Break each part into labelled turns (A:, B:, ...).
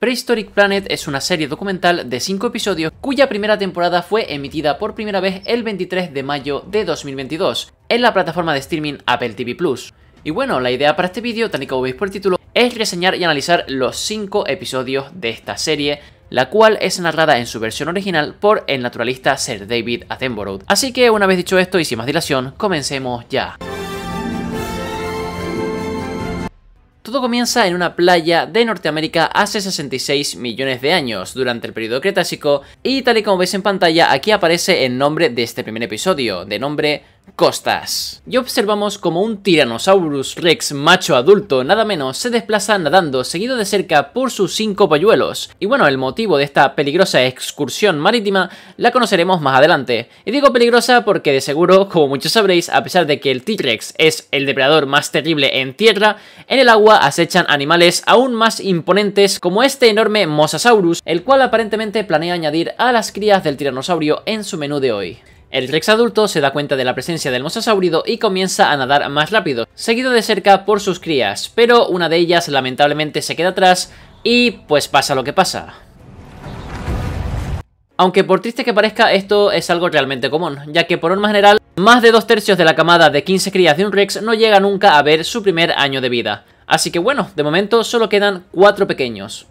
A: Prehistoric Planet es una serie documental de 5 episodios cuya primera temporada fue emitida por primera vez el 23 de mayo de 2022 en la plataforma de streaming Apple TV Plus. Y bueno, la idea para este vídeo, tal y como veis por el título, es reseñar y analizar los 5 episodios de esta serie, la cual es narrada en su versión original por el naturalista Sir David Attenborough. Así que una vez dicho esto y sin más dilación, comencemos ya. Todo comienza en una playa de Norteamérica hace 66 millones de años, durante el periodo Cretácico, y tal y como veis en pantalla, aquí aparece el nombre de este primer episodio, de nombre costas. Y observamos como un Tyrannosaurus Rex macho adulto, nada menos, se desplaza nadando seguido de cerca por sus cinco polluelos. Y bueno, el motivo de esta peligrosa excursión marítima la conoceremos más adelante. Y digo peligrosa porque de seguro, como muchos sabréis, a pesar de que el T-Rex es el depredador más terrible en tierra, en el agua acechan animales aún más imponentes como este enorme Mosasaurus, el cual aparentemente planea añadir a las crías del tiranosaurio en su menú de hoy. El Rex adulto se da cuenta de la presencia del mosasaurido y comienza a nadar más rápido, seguido de cerca por sus crías, pero una de ellas lamentablemente se queda atrás y pues pasa lo que pasa. Aunque por triste que parezca, esto es algo realmente común, ya que por norma general, más de dos tercios de la camada de 15 crías de un Rex no llega nunca a ver su primer año de vida. Así que bueno, de momento solo quedan cuatro pequeños.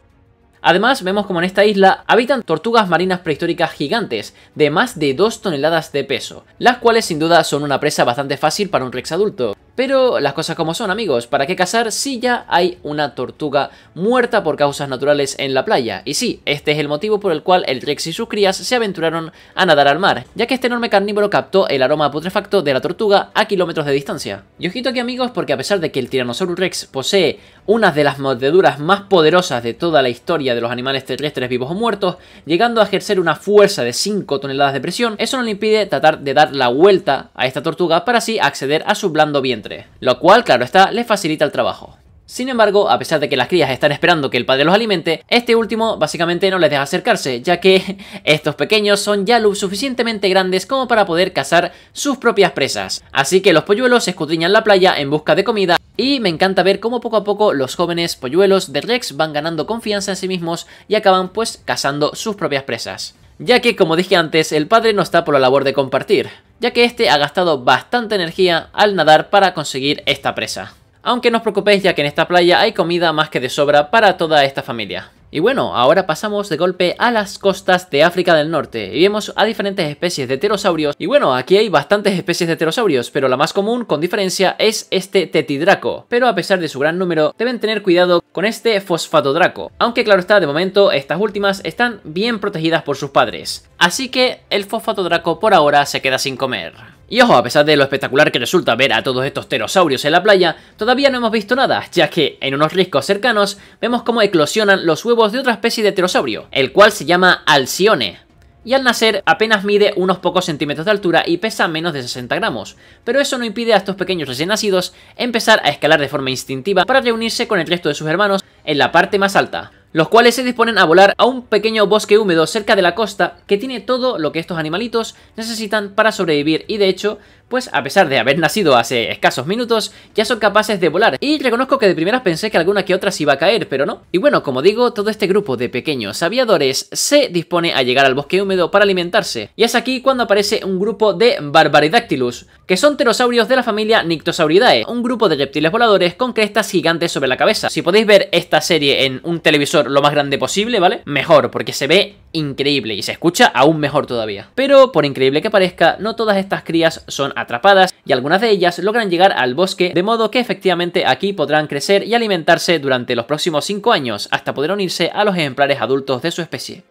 A: Además, vemos como en esta isla habitan tortugas marinas prehistóricas gigantes, de más de 2 toneladas de peso, las cuales sin duda son una presa bastante fácil para un rex adulto. Pero las cosas como son, amigos, ¿para qué cazar si ya hay una tortuga muerta por causas naturales en la playa? Y sí, este es el motivo por el cual el Rex y sus crías se aventuraron a nadar al mar, ya que este enorme carnívoro captó el aroma putrefacto de la tortuga a kilómetros de distancia. Y ojito aquí, amigos, porque a pesar de que el Tyrannosaurus Rex posee una de las mordeduras más poderosas de toda la historia de los animales terrestres vivos o muertos, llegando a ejercer una fuerza de 5 toneladas de presión, eso no le impide tratar de dar la vuelta a esta tortuga para así acceder a su blando vientre lo cual, claro está, les facilita el trabajo. Sin embargo, a pesar de que las crías están esperando que el padre los alimente, este último básicamente no les deja acercarse, ya que estos pequeños son ya lo suficientemente grandes como para poder cazar sus propias presas. Así que los polluelos escudriñan la playa en busca de comida y me encanta ver cómo poco a poco los jóvenes polluelos de Rex van ganando confianza en sí mismos y acaban pues cazando sus propias presas ya que como dije antes, el padre no está por la labor de compartir, ya que este ha gastado bastante energía al nadar para conseguir esta presa. Aunque no os preocupéis ya que en esta playa hay comida más que de sobra para toda esta familia. Y bueno, ahora pasamos de golpe a las costas de África del Norte y vemos a diferentes especies de pterosaurios. Y bueno, aquí hay bastantes especies de pterosaurios, pero la más común con diferencia es este tetidraco. Pero a pesar de su gran número, deben tener cuidado con este fosfatodraco. Aunque claro está, de momento estas últimas están bien protegidas por sus padres. Así que el fosfatodraco por ahora se queda sin comer. Y ojo, a pesar de lo espectacular que resulta ver a todos estos pterosaurios en la playa, todavía no hemos visto nada, ya que en unos riscos cercanos vemos cómo eclosionan los huevos de otra especie de pterosaurio, el cual se llama Alcione. Y al nacer apenas mide unos pocos centímetros de altura y pesa menos de 60 gramos, pero eso no impide a estos pequeños recién nacidos empezar a escalar de forma instintiva para reunirse con el resto de sus hermanos en la parte más alta los cuales se disponen a volar a un pequeño bosque húmedo cerca de la costa que tiene todo lo que estos animalitos necesitan para sobrevivir y de hecho pues a pesar de haber nacido hace escasos minutos, ya son capaces de volar, y reconozco que de primeras pensé que alguna que otra se iba a caer, pero no. Y bueno, como digo, todo este grupo de pequeños aviadores se dispone a llegar al bosque húmedo para alimentarse, y es aquí cuando aparece un grupo de Barbaridactylus, que son pterosaurios de la familia Nyctosauridae, un grupo de reptiles voladores con crestas gigantes sobre la cabeza. Si podéis ver esta serie en un televisor lo más grande posible, ¿vale? Mejor, porque se ve increíble y se escucha aún mejor todavía. Pero por increíble que parezca, no todas estas crías son atrapadas y algunas de ellas logran llegar al bosque de modo que efectivamente aquí podrán crecer y alimentarse durante los próximos 5 años hasta poder unirse a los ejemplares adultos de su especie.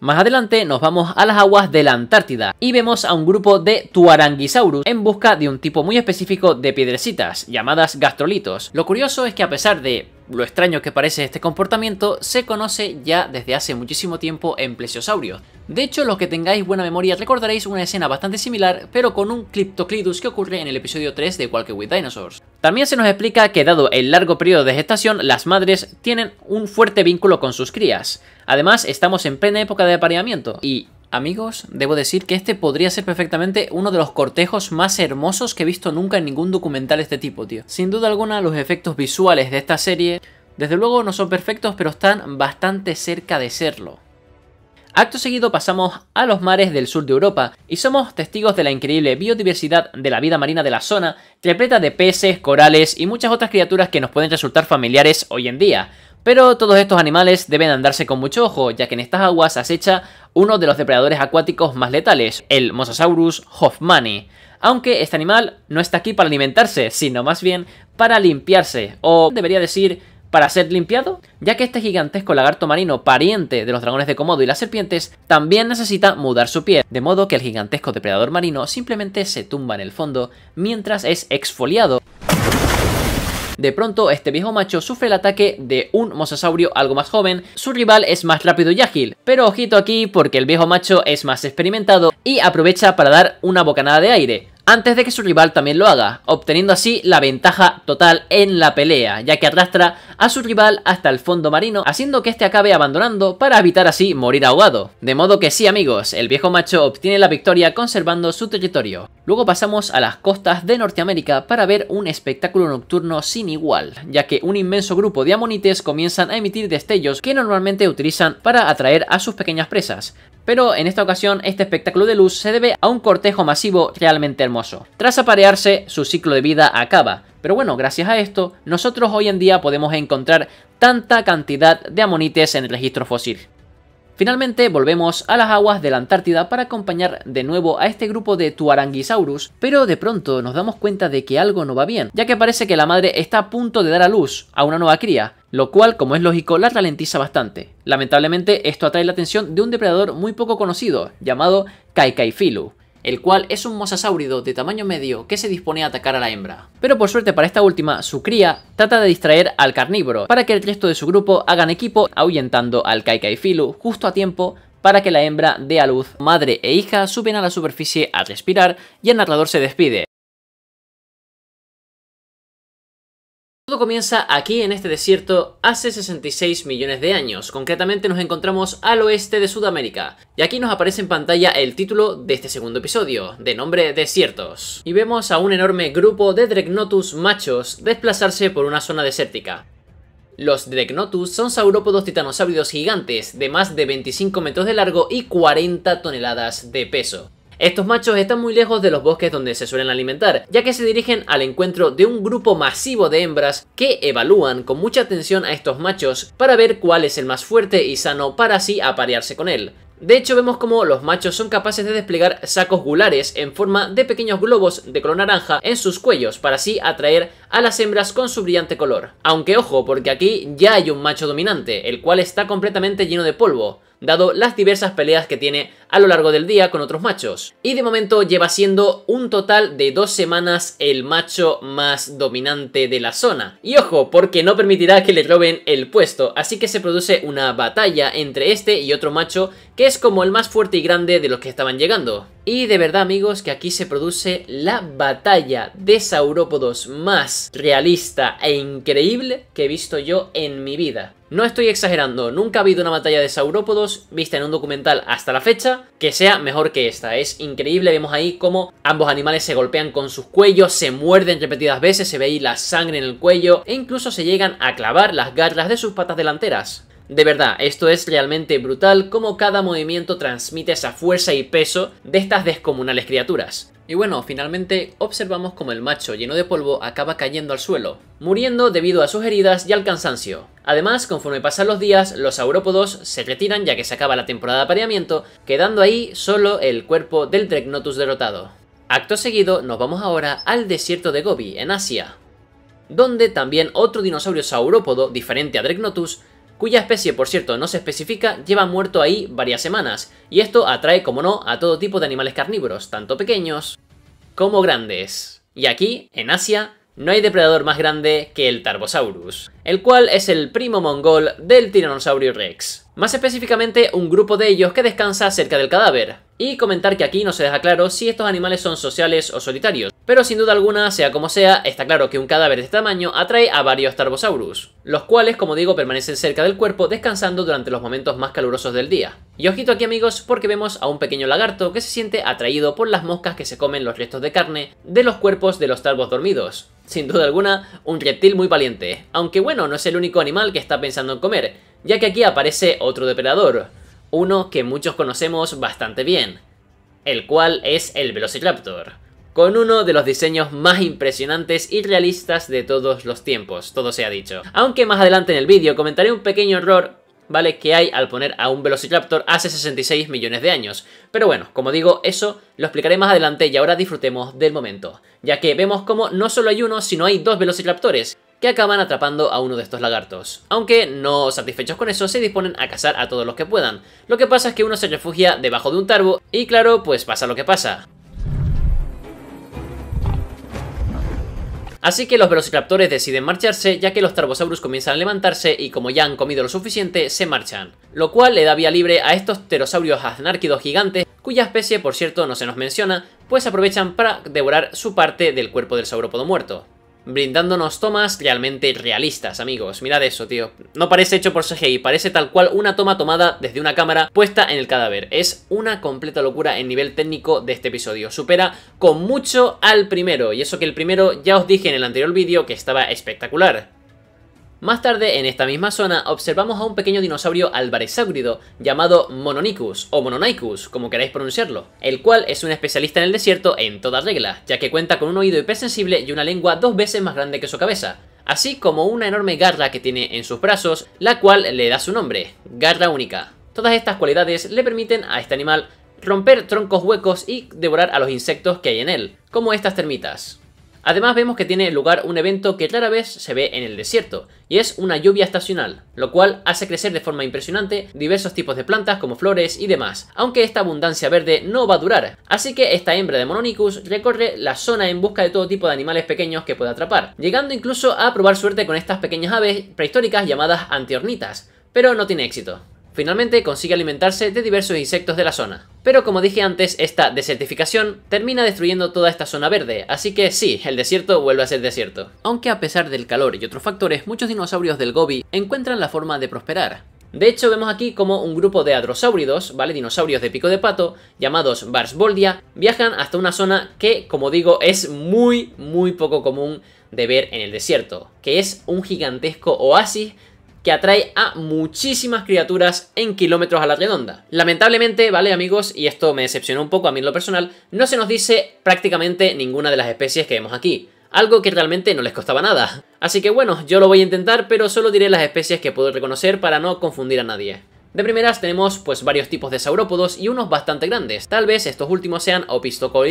A: Más adelante nos vamos a las aguas de la Antártida y vemos a un grupo de Tuaranguisaurus en busca de un tipo muy específico de piedrecitas llamadas gastrolitos. Lo curioso es que a pesar de lo extraño que parece este comportamiento se conoce ya desde hace muchísimo tiempo en plesiosaurios. De hecho, los que tengáis buena memoria recordaréis una escena bastante similar, pero con un Cliptoclidus que ocurre en el episodio 3 de Walker with Dinosaurs. También se nos explica que dado el largo periodo de gestación, las madres tienen un fuerte vínculo con sus crías. Además, estamos en plena época de apareamiento, y Amigos, debo decir que este podría ser perfectamente uno de los cortejos más hermosos que he visto nunca en ningún documental de este tipo, tío. Sin duda alguna, los efectos visuales de esta serie, desde luego no son perfectos, pero están bastante cerca de serlo. Acto seguido pasamos a los mares del sur de Europa y somos testigos de la increíble biodiversidad de la vida marina de la zona, repleta de peces, corales y muchas otras criaturas que nos pueden resultar familiares hoy en día. Pero todos estos animales deben andarse con mucho ojo, ya que en estas aguas acecha uno de los depredadores acuáticos más letales, el Mosasaurus hoffmani. Aunque este animal no está aquí para alimentarse, sino más bien para limpiarse, o debería decir para ser limpiado, ya que este gigantesco lagarto marino, pariente de los dragones de Komodo y las serpientes, también necesita mudar su piel, de modo que el gigantesco depredador marino simplemente se tumba en el fondo mientras es exfoliado. De pronto, este viejo macho sufre el ataque de un mosasaurio algo más joven, su rival es más rápido y ágil, pero ojito aquí porque el viejo macho es más experimentado y aprovecha para dar una bocanada de aire antes de que su rival también lo haga, obteniendo así la ventaja total en la pelea, ya que arrastra a su rival hasta el fondo marino, haciendo que este acabe abandonando para evitar así morir ahogado. De modo que sí amigos, el viejo macho obtiene la victoria conservando su territorio. Luego pasamos a las costas de Norteamérica para ver un espectáculo nocturno sin igual, ya que un inmenso grupo de amonites comienzan a emitir destellos que normalmente utilizan para atraer a sus pequeñas presas, pero en esta ocasión este espectáculo de luz se debe a un cortejo masivo realmente hermoso. Tras aparearse, su ciclo de vida acaba, pero bueno, gracias a esto, nosotros hoy en día podemos encontrar tanta cantidad de amonites en el registro fósil. Finalmente volvemos a las aguas de la Antártida para acompañar de nuevo a este grupo de Tuaranguisaurus, pero de pronto nos damos cuenta de que algo no va bien, ya que parece que la madre está a punto de dar a luz a una nueva cría, lo cual, como es lógico, la ralentiza bastante. Lamentablemente, esto atrae la atención de un depredador muy poco conocido, llamado Kaikaifilu, el cual es un mosasáurido de tamaño medio que se dispone a atacar a la hembra. Pero por suerte para esta última, su cría trata de distraer al carnívoro para que el resto de su grupo hagan equipo ahuyentando al Filu justo a tiempo para que la hembra dé a luz. Madre e hija suben a la superficie a respirar y el narrador se despide. comienza aquí en este desierto hace 66 millones de años. Concretamente nos encontramos al oeste de Sudamérica. Y aquí nos aparece en pantalla el título de este segundo episodio, de nombre Desiertos. Y vemos a un enorme grupo de Dregnotus machos desplazarse por una zona desértica. Los Dregnotus son saurópodos titanosáuridos gigantes de más de 25 metros de largo y 40 toneladas de peso. Estos machos están muy lejos de los bosques donde se suelen alimentar, ya que se dirigen al encuentro de un grupo masivo de hembras que evalúan con mucha atención a estos machos para ver cuál es el más fuerte y sano para así aparearse con él. De hecho vemos como los machos son capaces de desplegar sacos gulares en forma de pequeños globos de color naranja en sus cuellos para así atraer a las hembras con su brillante color. Aunque ojo, porque aquí ya hay un macho dominante, el cual está completamente lleno de polvo, dado las diversas peleas que tiene a lo largo del día con otros machos. Y de momento lleva siendo un total de dos semanas el macho más dominante de la zona. Y ojo, porque no permitirá que le roben el puesto, así que se produce una batalla entre este y otro macho que es como el más fuerte y grande de los que estaban llegando. Y de verdad amigos que aquí se produce la batalla de saurópodos más realista e increíble que he visto yo en mi vida. No estoy exagerando, nunca ha habido una batalla de saurópodos vista en un documental hasta la fecha que sea mejor que esta. Es increíble, vemos ahí cómo ambos animales se golpean con sus cuellos, se muerden repetidas veces, se ve ahí la sangre en el cuello e incluso se llegan a clavar las garras de sus patas delanteras. De verdad, esto es realmente brutal como cada movimiento transmite esa fuerza y peso de estas descomunales criaturas. Y bueno, finalmente observamos como el macho lleno de polvo acaba cayendo al suelo, muriendo debido a sus heridas y al cansancio. Además, conforme pasan los días, los saurópodos se retiran ya que se acaba la temporada de apareamiento, quedando ahí solo el cuerpo del Dregnotus derrotado. Acto seguido, nos vamos ahora al desierto de Gobi, en Asia, donde también otro dinosaurio saurópodo, diferente a Drecnotus, cuya especie, por cierto, no se especifica, lleva muerto ahí varias semanas, y esto atrae, como no, a todo tipo de animales carnívoros, tanto pequeños como grandes. Y aquí, en Asia, no hay depredador más grande que el Tarbosaurus, el cual es el primo mongol del Tyrannosaurus Rex. Más específicamente, un grupo de ellos que descansa cerca del cadáver. Y comentar que aquí no se deja claro si estos animales son sociales o solitarios. Pero sin duda alguna, sea como sea, está claro que un cadáver de este tamaño atrae a varios Tarbosaurus, los cuales, como digo, permanecen cerca del cuerpo descansando durante los momentos más calurosos del día. Y ojito aquí amigos, porque vemos a un pequeño lagarto que se siente atraído por las moscas que se comen los restos de carne de los cuerpos de los Tarbos dormidos. Sin duda alguna, un reptil muy valiente. Aunque bueno, no es el único animal que está pensando en comer, ya que aquí aparece otro depredador, uno que muchos conocemos bastante bien, el cual es el Velociraptor, con uno de los diseños más impresionantes y realistas de todos los tiempos, todo se ha dicho. Aunque más adelante en el vídeo comentaré un pequeño error ¿vale? que hay al poner a un Velociraptor hace 66 millones de años. Pero bueno, como digo, eso lo explicaré más adelante y ahora disfrutemos del momento, ya que vemos como no solo hay uno, sino hay dos Velociraptores, que acaban atrapando a uno de estos lagartos. Aunque no satisfechos con eso, se disponen a cazar a todos los que puedan. Lo que pasa es que uno se refugia debajo de un tarbo y claro, pues pasa lo que pasa. Así que los velociraptores deciden marcharse ya que los tarbosaurus comienzan a levantarse y como ya han comido lo suficiente, se marchan. Lo cual le da vía libre a estos pterosaurios anárquidos gigantes, cuya especie por cierto no se nos menciona, pues aprovechan para devorar su parte del cuerpo del saurópodo muerto brindándonos tomas realmente realistas, amigos. Mirad eso, tío. No parece hecho por CGI, parece tal cual una toma tomada desde una cámara puesta en el cadáver. Es una completa locura en nivel técnico de este episodio. Supera con mucho al primero, y eso que el primero ya os dije en el anterior vídeo que estaba espectacular. Más tarde, en esta misma zona, observamos a un pequeño dinosaurio albaresáurido llamado Mononicus o Mononicus, como queráis pronunciarlo, el cual es un especialista en el desierto en toda regla, ya que cuenta con un oído hipersensible y una lengua dos veces más grande que su cabeza, así como una enorme garra que tiene en sus brazos, la cual le da su nombre, garra única. Todas estas cualidades le permiten a este animal romper troncos huecos y devorar a los insectos que hay en él, como estas termitas. Además vemos que tiene lugar un evento que rara vez se ve en el desierto, y es una lluvia estacional, lo cual hace crecer de forma impresionante diversos tipos de plantas como flores y demás, aunque esta abundancia verde no va a durar, así que esta hembra de Mononicus recorre la zona en busca de todo tipo de animales pequeños que pueda atrapar, llegando incluso a probar suerte con estas pequeñas aves prehistóricas llamadas antiornitas, pero no tiene éxito. Finalmente consigue alimentarse de diversos insectos de la zona. Pero como dije antes, esta desertificación termina destruyendo toda esta zona verde, así que sí, el desierto vuelve a ser desierto. Aunque a pesar del calor y otros factores, muchos dinosaurios del Gobi encuentran la forma de prosperar. De hecho, vemos aquí como un grupo de adrosáuridos, ¿vale? Dinosaurios de pico de pato, llamados Barsboldia, viajan hasta una zona que, como digo, es muy, muy poco común de ver en el desierto, que es un gigantesco oasis que atrae a muchísimas criaturas en kilómetros a la redonda. Lamentablemente, ¿vale amigos? Y esto me decepcionó un poco a mí en lo personal, no se nos dice prácticamente ninguna de las especies que vemos aquí. Algo que realmente no les costaba nada. Así que bueno, yo lo voy a intentar, pero solo diré las especies que puedo reconocer para no confundir a nadie. De primeras tenemos pues varios tipos de saurópodos y unos bastante grandes, tal vez estos últimos sean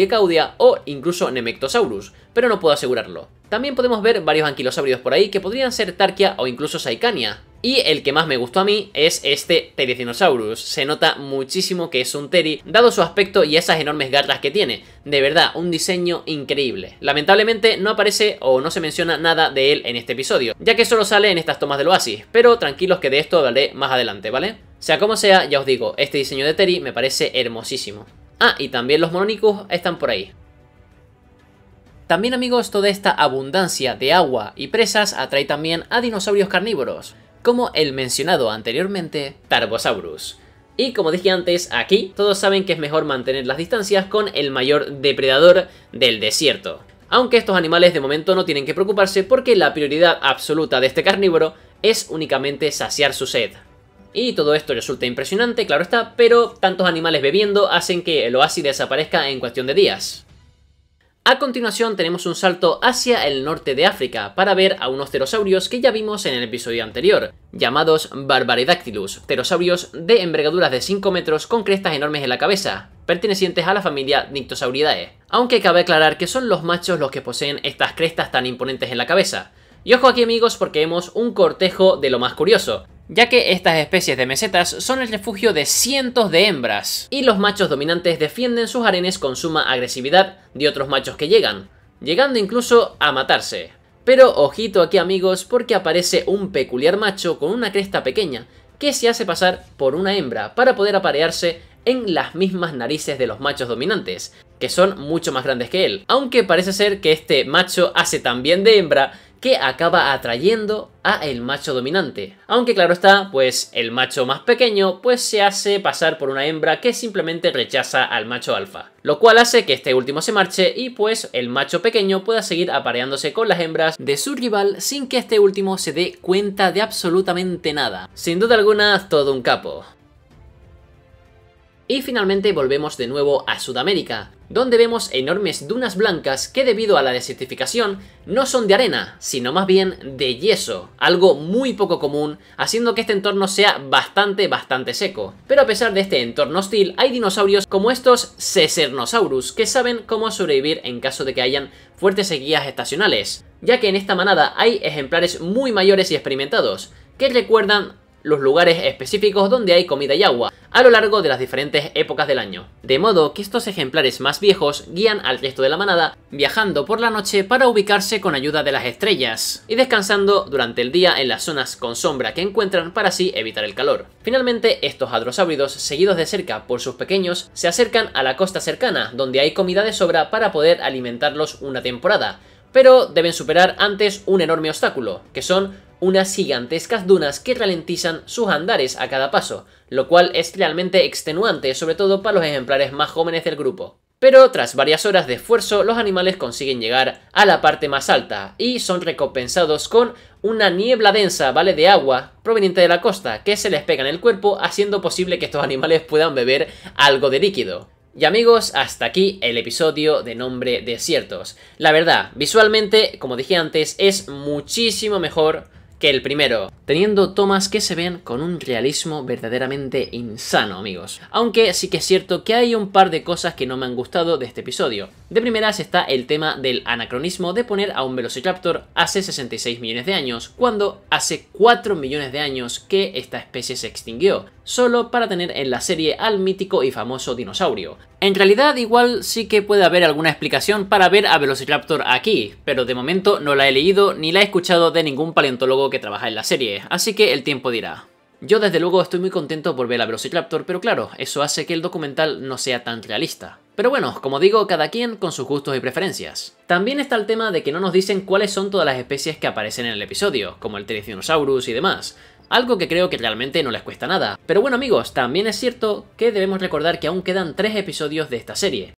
A: caudia o incluso Nemectosaurus, pero no puedo asegurarlo. También podemos ver varios anquilosáuridos por ahí que podrían ser Tarkia o incluso Saikania. Y el que más me gustó a mí es este Teridinosaurus. Se nota muchísimo que es un Teri, dado su aspecto y esas enormes garras que tiene. De verdad, un diseño increíble. Lamentablemente no aparece o no se menciona nada de él en este episodio, ya que solo sale en estas tomas del oasis, pero tranquilos que de esto hablaré más adelante, ¿vale? Sea como sea, ya os digo, este diseño de Teri me parece hermosísimo. Ah, y también los mononicus están por ahí. También amigos, toda esta abundancia de agua y presas atrae también a dinosaurios carnívoros, como el mencionado anteriormente Tarbosaurus. Y como dije antes, aquí todos saben que es mejor mantener las distancias con el mayor depredador del desierto. Aunque estos animales de momento no tienen que preocuparse porque la prioridad absoluta de este carnívoro es únicamente saciar su sed. Y todo esto resulta impresionante, claro está, pero tantos animales bebiendo hacen que el oasis desaparezca en cuestión de días. A continuación tenemos un salto hacia el norte de África para ver a unos pterosaurios que ya vimos en el episodio anterior, llamados Barbaridactylus, pterosaurios de envergaduras de 5 metros con crestas enormes en la cabeza, pertenecientes a la familia Dictosauridae. aunque cabe aclarar que son los machos los que poseen estas crestas tan imponentes en la cabeza. Y ojo aquí amigos porque vemos un cortejo de lo más curioso, ya que estas especies de mesetas son el refugio de cientos de hembras, y los machos dominantes defienden sus arenes con suma agresividad de otros machos que llegan, llegando incluso a matarse. Pero ojito aquí amigos porque aparece un peculiar macho con una cresta pequeña que se hace pasar por una hembra para poder aparearse en las mismas narices de los machos dominantes, que son mucho más grandes que él. Aunque parece ser que este macho hace también de hembra que acaba atrayendo a el macho dominante. Aunque claro está, pues el macho más pequeño pues se hace pasar por una hembra que simplemente rechaza al macho alfa, lo cual hace que este último se marche y pues el macho pequeño pueda seguir apareándose con las hembras de su rival sin que este último se dé cuenta de absolutamente nada. Sin duda alguna, todo un capo. Y finalmente volvemos de nuevo a Sudamérica, donde vemos enormes dunas blancas que debido a la desertificación no son de arena, sino más bien de yeso, algo muy poco común, haciendo que este entorno sea bastante bastante seco. Pero a pesar de este entorno hostil, hay dinosaurios como estos Cesernosaurus, que saben cómo sobrevivir en caso de que hayan fuertes sequías estacionales, ya que en esta manada hay ejemplares muy mayores y experimentados, que recuerdan los lugares específicos donde hay comida y agua, a lo largo de las diferentes épocas del año. De modo que estos ejemplares más viejos guían al resto de la manada, viajando por la noche para ubicarse con ayuda de las estrellas, y descansando durante el día en las zonas con sombra que encuentran para así evitar el calor. Finalmente, estos hadrosáuridos, seguidos de cerca por sus pequeños, se acercan a la costa cercana, donde hay comida de sobra para poder alimentarlos una temporada, pero deben superar antes un enorme obstáculo, que son unas gigantescas dunas que ralentizan sus andares a cada paso, lo cual es realmente extenuante, sobre todo para los ejemplares más jóvenes del grupo. Pero tras varias horas de esfuerzo, los animales consiguen llegar a la parte más alta y son recompensados con una niebla densa, ¿vale? De agua proveniente de la costa, que se les pega en el cuerpo, haciendo posible que estos animales puedan beber algo de líquido. Y amigos, hasta aquí el episodio de nombre Desiertos. La verdad, visualmente, como dije antes, es muchísimo mejor que el primero, teniendo tomas que se ven con un realismo verdaderamente insano, amigos. Aunque sí que es cierto que hay un par de cosas que no me han gustado de este episodio. De primeras está el tema del anacronismo de poner a un Velociraptor hace 66 millones de años, cuando hace 4 millones de años que esta especie se extinguió, solo para tener en la serie al mítico y famoso dinosaurio. En realidad igual sí que puede haber alguna explicación para ver a Velociraptor aquí, pero de momento no la he leído ni la he escuchado de ningún paleontólogo que trabaja en la serie, así que el tiempo dirá. Yo desde luego estoy muy contento por ver a Velociraptor, pero claro, eso hace que el documental no sea tan realista. Pero bueno, como digo, cada quien con sus gustos y preferencias. También está el tema de que no nos dicen cuáles son todas las especies que aparecen en el episodio, como el Triceratops y demás, algo que creo que realmente no les cuesta nada. Pero bueno amigos, también es cierto que debemos recordar que aún quedan tres episodios de esta serie,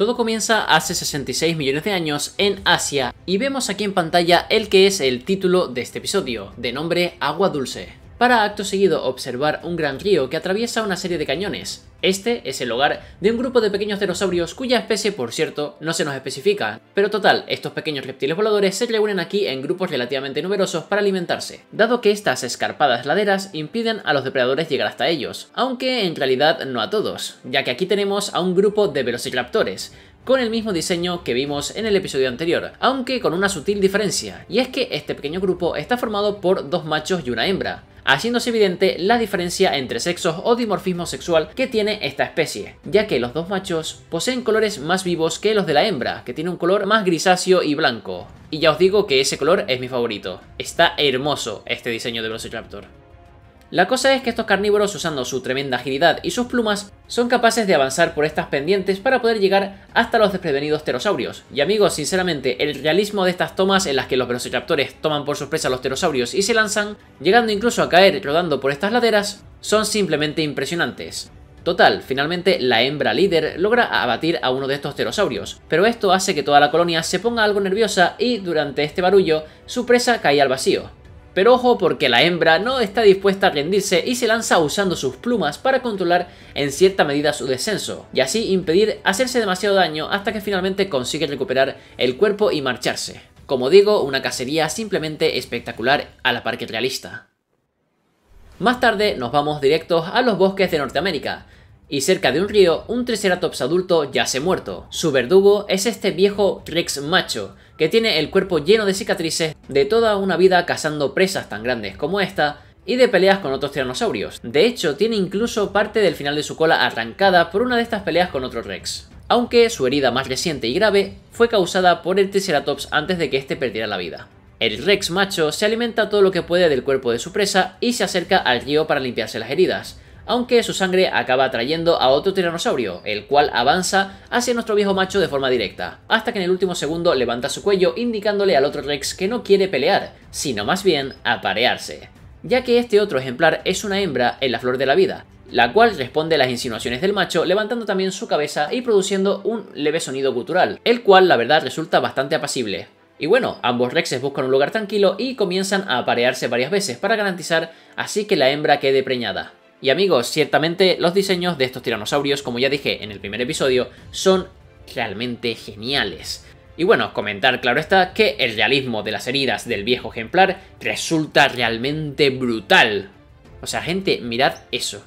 A: Todo comienza hace 66 millones de años en Asia y vemos aquí en pantalla el que es el título de este episodio, de nombre Agua Dulce para acto seguido observar un gran río que atraviesa una serie de cañones, este es el hogar de un grupo de pequeños dinosaurios cuya especie, por cierto, no se nos especifica. Pero total, estos pequeños reptiles voladores se reúnen aquí en grupos relativamente numerosos para alimentarse, dado que estas escarpadas laderas impiden a los depredadores llegar hasta ellos, aunque en realidad no a todos, ya que aquí tenemos a un grupo de velociraptores, con el mismo diseño que vimos en el episodio anterior, aunque con una sutil diferencia, y es que este pequeño grupo está formado por dos machos y una hembra, haciéndose evidente la diferencia entre sexos o dimorfismo sexual que tiene esta especie, ya que los dos machos poseen colores más vivos que los de la hembra, que tiene un color más grisáceo y blanco. Y ya os digo que ese color es mi favorito. Está hermoso este diseño de Velociraptor. La cosa es que estos carnívoros usando su tremenda agilidad y sus plumas son capaces de avanzar por estas pendientes para poder llegar hasta los desprevenidos pterosaurios. Y amigos, sinceramente, el realismo de estas tomas en las que los velociraptores toman por sorpresa a los pterosaurios y se lanzan, llegando incluso a caer rodando por estas laderas, son simplemente impresionantes. Total, finalmente la hembra líder logra abatir a uno de estos pterosaurios, pero esto hace que toda la colonia se ponga algo nerviosa y durante este barullo su presa cae al vacío. Pero ojo porque la hembra no está dispuesta a rendirse y se lanza usando sus plumas para controlar en cierta medida su descenso y así impedir hacerse demasiado daño hasta que finalmente consigue recuperar el cuerpo y marcharse. Como digo, una cacería simplemente espectacular a la par que realista. Más tarde nos vamos directos a los bosques de Norteamérica, y cerca de un río un Triceratops adulto ya ha muerto. Su verdugo es este viejo Rex macho, que tiene el cuerpo lleno de cicatrices de toda una vida cazando presas tan grandes como esta y de peleas con otros tiranosaurios. De hecho, tiene incluso parte del final de su cola arrancada por una de estas peleas con otro Rex. Aunque su herida más reciente y grave fue causada por el Triceratops antes de que éste perdiera la vida. El Rex macho se alimenta todo lo que puede del cuerpo de su presa y se acerca al río para limpiarse las heridas, aunque su sangre acaba atrayendo a otro tiranosaurio, el cual avanza hacia nuestro viejo macho de forma directa, hasta que en el último segundo levanta su cuello indicándole al otro Rex que no quiere pelear, sino más bien aparearse, ya que este otro ejemplar es una hembra en la flor de la vida, la cual responde a las insinuaciones del macho levantando también su cabeza y produciendo un leve sonido gutural, el cual la verdad resulta bastante apacible. Y bueno, ambos rexes buscan un lugar tranquilo y comienzan a aparearse varias veces para garantizar así que la hembra quede preñada. Y amigos, ciertamente los diseños de estos tiranosaurios, como ya dije en el primer episodio, son realmente geniales. Y bueno, comentar claro está que el realismo de las heridas del viejo ejemplar resulta realmente brutal. O sea, gente, mirad eso.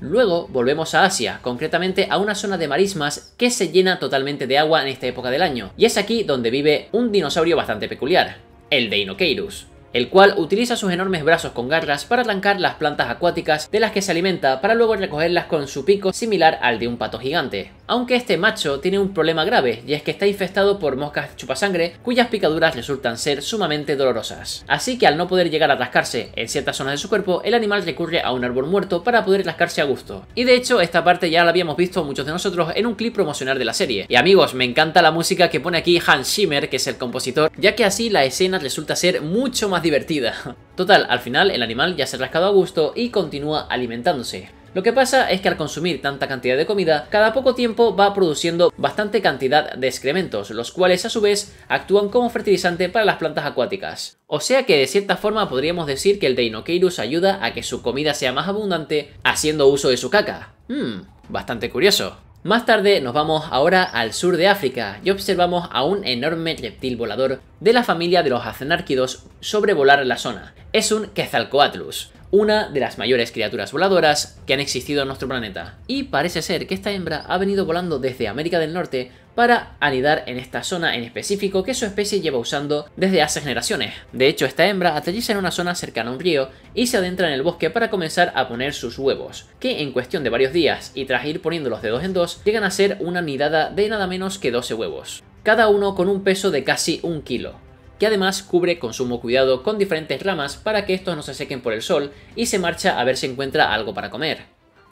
A: Luego volvemos a Asia, concretamente a una zona de marismas que se llena totalmente de agua en esta época del año, y es aquí donde vive un dinosaurio bastante peculiar, el Deinocheirus el cual utiliza sus enormes brazos con garras para arrancar las plantas acuáticas de las que se alimenta para luego recogerlas con su pico similar al de un pato gigante aunque este macho tiene un problema grave, y es que está infestado por moscas chupasangre cuyas picaduras resultan ser sumamente dolorosas. Así que al no poder llegar a rascarse en ciertas zonas de su cuerpo, el animal recurre a un árbol muerto para poder rascarse a gusto. Y de hecho, esta parte ya la habíamos visto muchos de nosotros en un clip promocional de la serie. Y amigos, me encanta la música que pone aquí Hans Schimmer, que es el compositor, ya que así la escena resulta ser mucho más divertida. Total, al final el animal ya se ha rascado a gusto y continúa alimentándose. Lo que pasa es que al consumir tanta cantidad de comida, cada poco tiempo va produciendo bastante cantidad de excrementos, los cuales a su vez actúan como fertilizante para las plantas acuáticas. O sea que de cierta forma podríamos decir que el Deinocheirus ayuda a que su comida sea más abundante haciendo uso de su caca. Mmm, bastante curioso. Más tarde nos vamos ahora al sur de África y observamos a un enorme reptil volador de la familia de los acenárquidos sobrevolar la zona. Es un Quetzalcoatlus, una de las mayores criaturas voladoras que han existido en nuestro planeta. Y parece ser que esta hembra ha venido volando desde América del Norte para anidar en esta zona en específico que su especie lleva usando desde hace generaciones. De hecho, esta hembra aterriza en una zona cercana a un río y se adentra en el bosque para comenzar a poner sus huevos, que en cuestión de varios días y tras ir poniéndolos de dos en dos, llegan a ser una nidada de nada menos que 12 huevos, cada uno con un peso de casi un kilo y además cubre con sumo cuidado con diferentes ramas para que estos no se sequen por el sol y se marcha a ver si encuentra algo para comer.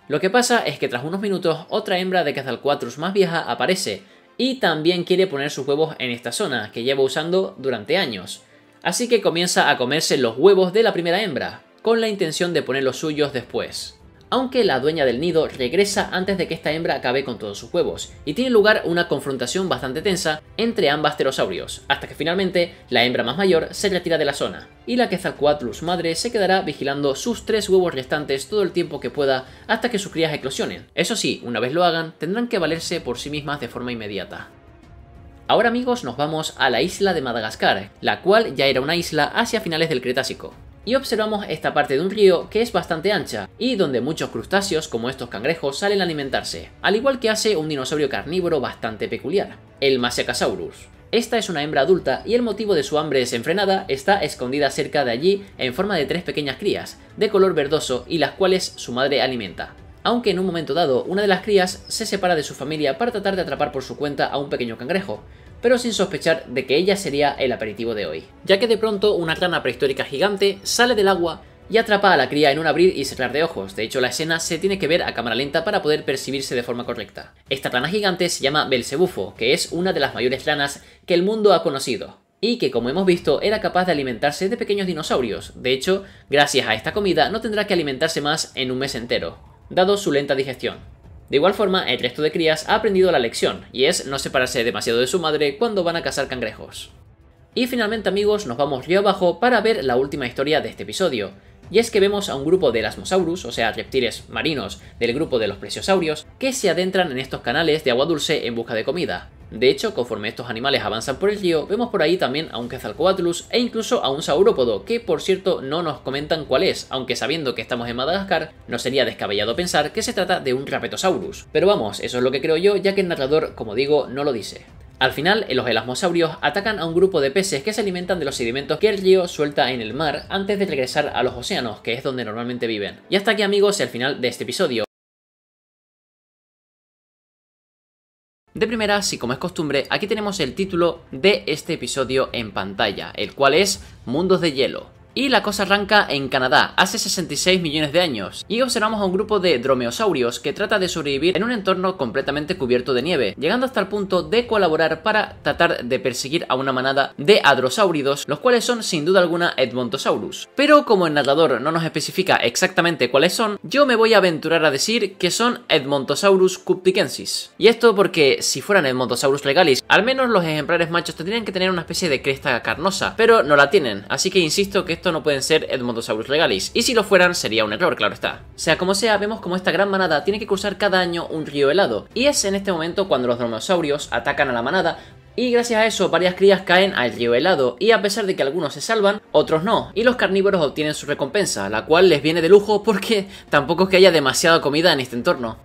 A: Lo que pasa es que tras unos minutos otra hembra de Cazalcuatrus más vieja aparece y también quiere poner sus huevos en esta zona que lleva usando durante años. Así que comienza a comerse los huevos de la primera hembra, con la intención de poner los suyos después aunque la dueña del nido regresa antes de que esta hembra acabe con todos sus huevos, y tiene lugar una confrontación bastante tensa entre ambas pterosaurios, hasta que finalmente la hembra más mayor se retira de la zona, y la Quetzalcoatlus madre se quedará vigilando sus tres huevos restantes todo el tiempo que pueda hasta que sus crías eclosionen. Eso sí, una vez lo hagan, tendrán que valerse por sí mismas de forma inmediata. Ahora amigos nos vamos a la isla de Madagascar, la cual ya era una isla hacia finales del Cretácico y observamos esta parte de un río que es bastante ancha y donde muchos crustáceos como estos cangrejos salen a alimentarse, al igual que hace un dinosaurio carnívoro bastante peculiar, el Masecasaurus. Esta es una hembra adulta y el motivo de su hambre desenfrenada está escondida cerca de allí en forma de tres pequeñas crías, de color verdoso y las cuales su madre alimenta aunque en un momento dado una de las crías se separa de su familia para tratar de atrapar por su cuenta a un pequeño cangrejo, pero sin sospechar de que ella sería el aperitivo de hoy, ya que de pronto una rana prehistórica gigante sale del agua y atrapa a la cría en un abrir y cerrar de ojos. De hecho, la escena se tiene que ver a cámara lenta para poder percibirse de forma correcta. Esta rana gigante se llama Belcebufo, que es una de las mayores ranas que el mundo ha conocido, y que como hemos visto era capaz de alimentarse de pequeños dinosaurios. De hecho, gracias a esta comida no tendrá que alimentarse más en un mes entero dado su lenta digestión. De igual forma, el resto de crías ha aprendido la lección, y es no separarse demasiado de su madre cuando van a cazar cangrejos. Y finalmente amigos, nos vamos río abajo para ver la última historia de este episodio, y es que vemos a un grupo de Elasmosaurus, o sea reptiles marinos del grupo de los plesiosaurios, que se adentran en estos canales de agua dulce en busca de comida. De hecho, conforme estos animales avanzan por el río, vemos por ahí también a un Quetzalcoatlus e incluso a un saurópodo, que por cierto no nos comentan cuál es, aunque sabiendo que estamos en Madagascar, no sería descabellado pensar que se trata de un Rapetosaurus. Pero vamos, eso es lo que creo yo, ya que el narrador, como digo, no lo dice. Al final, los elasmosaurios atacan a un grupo de peces que se alimentan de los sedimentos que el río suelta en el mar antes de regresar a los océanos, que es donde normalmente viven. Y hasta aquí amigos, el final de este episodio. De primera, si como es costumbre, aquí tenemos el título de este episodio en pantalla, el cual es Mundos de Hielo, y la cosa arranca en Canadá, hace 66 millones de años, y observamos a un grupo de dromeosaurios que trata de sobrevivir en un entorno completamente cubierto de nieve, llegando hasta el punto de colaborar para tratar de perseguir a una manada de adrosáuridos, los cuales son sin duda alguna Edmontosaurus. Pero como el narrador no nos especifica exactamente cuáles son, yo me voy a aventurar a decir que son Edmontosaurus cupticensis. Y esto porque si fueran Edmontosaurus legalis, al menos los ejemplares machos tendrían que tener una especie de cresta carnosa, pero no la tienen, así que insisto que esto no pueden ser Edmontosaurus regalis, y si lo fueran sería un error, claro está. Sea como sea, vemos como esta gran manada tiene que cruzar cada año un río helado, y es en este momento cuando los dinosaurios atacan a la manada y gracias a eso varias crías caen al río helado y a pesar de que algunos se salvan, otros no, y los carnívoros obtienen su recompensa, la cual les viene de lujo porque tampoco es que haya demasiada comida en este entorno.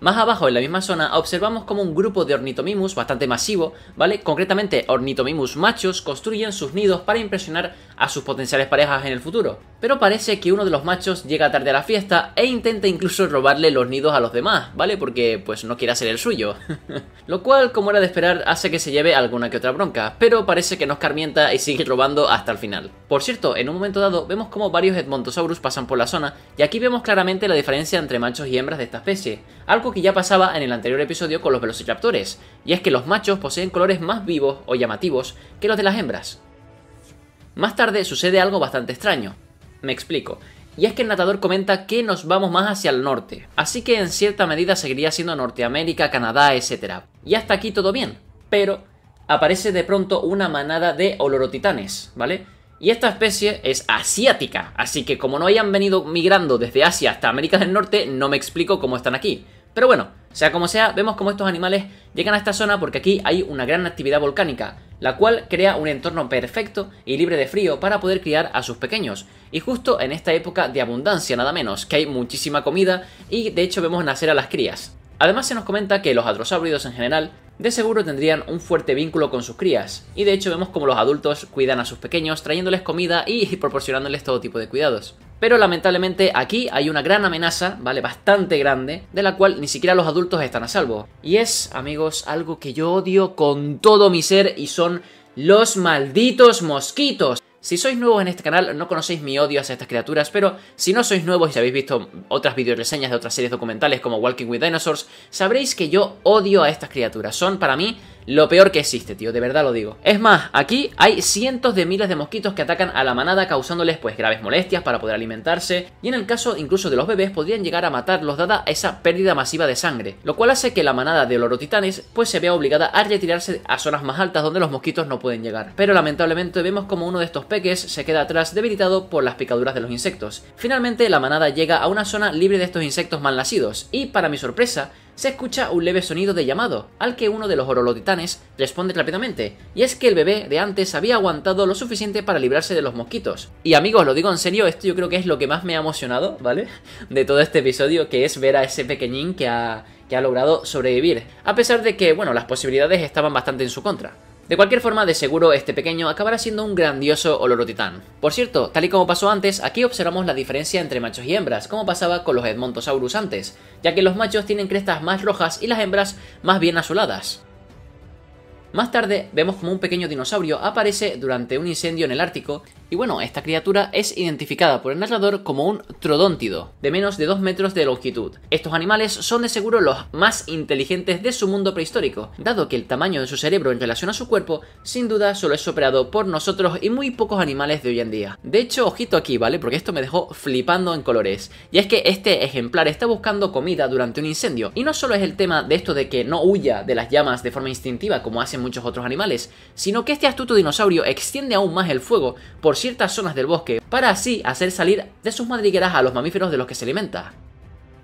A: Más abajo, en la misma zona, observamos como un grupo de ornitomimus bastante masivo, ¿vale? Concretamente, ornitomimus machos construyen sus nidos para impresionar a sus potenciales parejas en el futuro. Pero parece que uno de los machos llega tarde a la fiesta e intenta incluso robarle los nidos a los demás, ¿vale? Porque pues no quiere hacer el suyo. Lo cual, como era de esperar, hace que se lleve alguna que otra bronca, pero parece que no escarmienta y sigue robando hasta el final. Por cierto, en un momento dado vemos como varios Edmontosaurus pasan por la zona y aquí vemos claramente la diferencia entre machos y hembras de esta especie, algo que ya pasaba en el anterior episodio con los velociraptores, y es que los machos poseen colores más vivos o llamativos que los de las hembras. Más tarde sucede algo bastante extraño. Me explico. Y es que el natador comenta que nos vamos más hacia el norte, así que en cierta medida seguiría siendo Norteamérica, Canadá, etc. Y hasta aquí todo bien, pero aparece de pronto una manada de olorotitanes, ¿vale? Y esta especie es asiática, así que como no hayan venido migrando desde Asia hasta América del Norte, no me explico cómo están aquí. Pero bueno, sea como sea, vemos como estos animales llegan a esta zona porque aquí hay una gran actividad volcánica, la cual crea un entorno perfecto y libre de frío para poder criar a sus pequeños. Y justo en esta época de abundancia nada menos, que hay muchísima comida y de hecho vemos nacer a las crías. Además se nos comenta que los hadrosáuridos en general de seguro tendrían un fuerte vínculo con sus crías, y de hecho vemos como los adultos cuidan a sus pequeños trayéndoles comida y proporcionándoles todo tipo de cuidados. Pero lamentablemente aquí hay una gran amenaza, ¿vale? Bastante grande, de la cual ni siquiera los adultos están a salvo. Y es, amigos, algo que yo odio con todo mi ser y son los malditos mosquitos. Si sois nuevos en este canal, no conocéis mi odio hacia estas criaturas, pero si no sois nuevos y habéis visto otras videoreseñas de otras series documentales como Walking with Dinosaurs, sabréis que yo odio a estas criaturas. Son, para mí, lo peor que existe, tío, de verdad lo digo. Es más, aquí hay cientos de miles de mosquitos que atacan a la manada causándoles pues graves molestias para poder alimentarse y en el caso incluso de los bebés podrían llegar a matarlos dada esa pérdida masiva de sangre, lo cual hace que la manada de olorotitanes pues se vea obligada a retirarse a zonas más altas donde los mosquitos no pueden llegar. Pero lamentablemente vemos como uno de estos peques se queda atrás debilitado por las picaduras de los insectos. Finalmente la manada llega a una zona libre de estos insectos mal nacidos y para mi sorpresa se escucha un leve sonido de llamado, al que uno de los orolotitanes responde rápidamente, y es que el bebé de antes había aguantado lo suficiente para librarse de los mosquitos. Y amigos, lo digo en serio, esto yo creo que es lo que más me ha emocionado, ¿vale? De todo este episodio, que es ver a ese pequeñín que ha, que ha logrado sobrevivir, a pesar de que, bueno, las posibilidades estaban bastante en su contra. De cualquier forma, de seguro este pequeño acabará siendo un grandioso olorotitán. Por cierto, tal y como pasó antes, aquí observamos la diferencia entre machos y hembras, como pasaba con los Edmontosaurus antes, ya que los machos tienen crestas más rojas y las hembras más bien azuladas. Más tarde vemos como un pequeño dinosaurio aparece durante un incendio en el Ártico y bueno, esta criatura es identificada por el narrador como un trodóntido, de menos de 2 metros de longitud. Estos animales son de seguro los más inteligentes de su mundo prehistórico, dado que el tamaño de su cerebro en relación a su cuerpo, sin duda solo es superado por nosotros y muy pocos animales de hoy en día. De hecho, ojito aquí, ¿vale? Porque esto me dejó flipando en colores. Y es que este ejemplar está buscando comida durante un incendio. Y no solo es el tema de esto de que no huya de las llamas de forma instintiva como hacen muchos otros animales, sino que este astuto dinosaurio extiende aún más el fuego por ciertas zonas del bosque para así hacer salir de sus madrigueras a los mamíferos de los que se alimenta.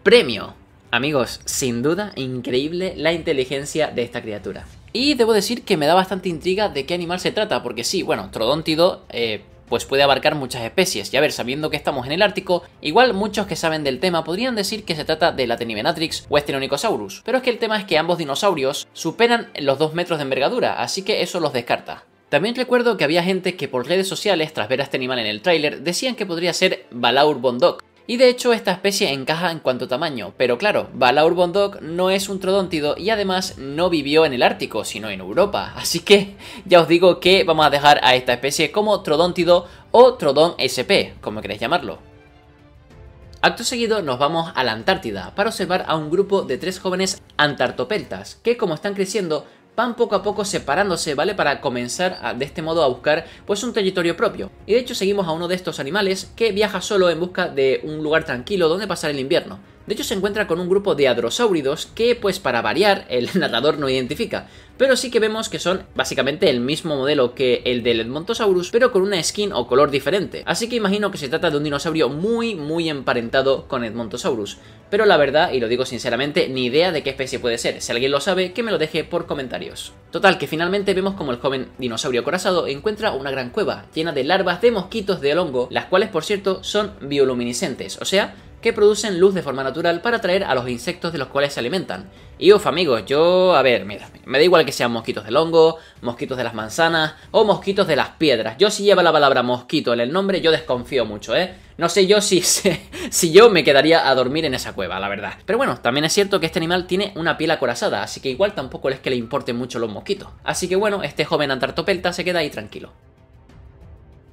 A: Premio. Amigos, sin duda increíble la inteligencia de esta criatura. Y debo decir que me da bastante intriga de qué animal se trata, porque sí, bueno, trodóntido eh, pues puede abarcar muchas especies. Y a ver, sabiendo que estamos en el Ártico, igual muchos que saben del tema podrían decir que se trata de la Tenibenatrix o Estenonicosaurus. Pero es que el tema es que ambos dinosaurios superan los 2 metros de envergadura, así que eso los descarta. También recuerdo que había gente que por redes sociales, tras ver a este animal en el tráiler, decían que podría ser Balaur Bondoc. Y de hecho esta especie encaja en cuanto a tamaño, pero claro, Balaur Bondoc no es un trodóntido y además no vivió en el Ártico, sino en Europa. Así que ya os digo que vamos a dejar a esta especie como trodóntido o trodón SP, como queréis llamarlo. Acto seguido nos vamos a la Antártida para observar a un grupo de tres jóvenes antartopeltas que como están creciendo van poco a poco separándose, ¿vale? Para comenzar de este modo a buscar pues un territorio propio. Y de hecho seguimos a uno de estos animales que viaja solo en busca de un lugar tranquilo donde pasar el invierno. De hecho, se encuentra con un grupo de hadrosáuridos que, pues para variar, el narrador no identifica. Pero sí que vemos que son básicamente el mismo modelo que el del Edmontosaurus, pero con una skin o color diferente. Así que imagino que se trata de un dinosaurio muy, muy emparentado con Edmontosaurus. Pero la verdad, y lo digo sinceramente, ni idea de qué especie puede ser. Si alguien lo sabe, que me lo deje por comentarios. Total, que finalmente vemos como el joven dinosaurio corazado encuentra una gran cueva llena de larvas de mosquitos de hongo, las cuales, por cierto, son bioluminiscentes, o sea, que producen luz de forma natural para atraer a los insectos de los cuales se alimentan. Y uff amigos, yo, a ver, mira, me da igual que sean mosquitos del hongo, mosquitos de las manzanas o mosquitos de las piedras. Yo si lleva la palabra mosquito en el nombre, yo desconfío mucho, ¿eh? No sé yo si, si yo me quedaría a dormir en esa cueva, la verdad. Pero bueno, también es cierto que este animal tiene una piel acorazada, así que igual tampoco es que le importen mucho los mosquitos. Así que bueno, este joven antartopelta se queda ahí tranquilo.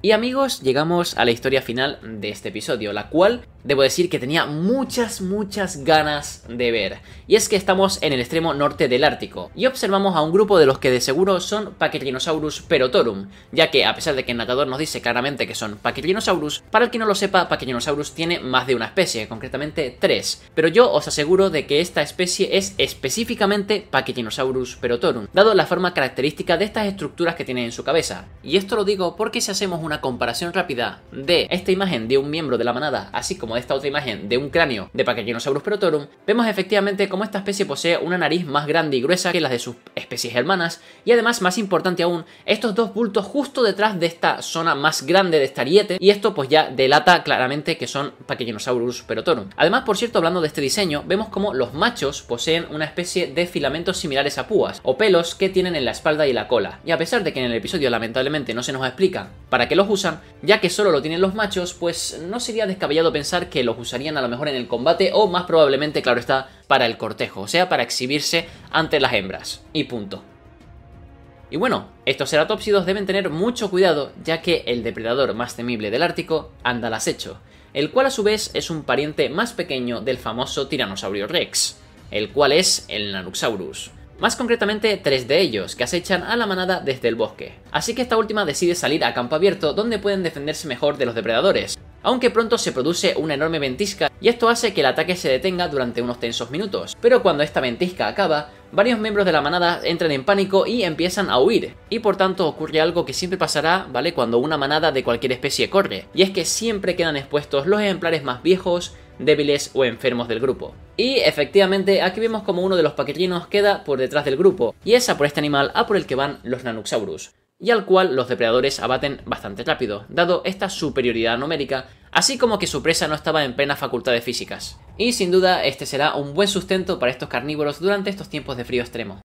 A: Y amigos, llegamos a la historia final de este episodio, la cual debo decir que tenía muchas, muchas ganas de ver. Y es que estamos en el extremo norte del Ártico, y observamos a un grupo de los que de seguro son Pachyrhinosaurus perotorum, ya que a pesar de que el natador nos dice claramente que son Pachyrhinosaurus, para el que no lo sepa, Pachyrhinosaurus tiene más de una especie, concretamente tres, pero yo os aseguro de que esta especie es específicamente Pachyrhinosaurus perotorum, dado la forma característica de estas estructuras que tiene en su cabeza. Y esto lo digo porque si hacemos una comparación rápida de esta imagen de un miembro de la manada, así como esta otra imagen de un cráneo de Pachyrhinosaurus Perotorum, vemos efectivamente cómo esta especie posee una nariz más grande y gruesa que las de sus especies hermanas, y además, más importante aún, estos dos bultos justo detrás de esta zona más grande de esta ariete, y esto pues ya delata claramente que son Pachyrhinosaurus Perotorum Además, por cierto, hablando de este diseño, vemos como los machos poseen una especie de filamentos similares a púas, o pelos que tienen en la espalda y la cola, y a pesar de que en el episodio lamentablemente no se nos explica para qué los usan, ya que solo lo tienen los machos, pues no sería descabellado pensar que los usarían a lo mejor en el combate o más probablemente, claro está, para el cortejo, o sea, para exhibirse ante las hembras. Y punto. Y bueno, estos ceratópsidos deben tener mucho cuidado ya que el depredador más temible del Ártico anda al acecho, el cual a su vez es un pariente más pequeño del famoso tiranosaurio Rex, el cual es el Nanuxaurus. Más concretamente, tres de ellos, que acechan a la manada desde el bosque. Así que esta última decide salir a campo abierto, donde pueden defenderse mejor de los depredadores, aunque pronto se produce una enorme ventisca y esto hace que el ataque se detenga durante unos tensos minutos. Pero cuando esta ventisca acaba, varios miembros de la manada entran en pánico y empiezan a huir, y por tanto ocurre algo que siempre pasará, ¿vale? Cuando una manada de cualquier especie corre, y es que siempre quedan expuestos los ejemplares más viejos, débiles o enfermos del grupo. Y efectivamente aquí vemos como uno de los paquirrinos queda por detrás del grupo, y es a por este animal a por el que van los Nanuxaurus y al cual los depredadores abaten bastante rápido, dado esta superioridad numérica, así como que su presa no estaba en plenas facultades físicas. Y sin duda este será un buen sustento para estos carnívoros durante estos tiempos de frío extremo.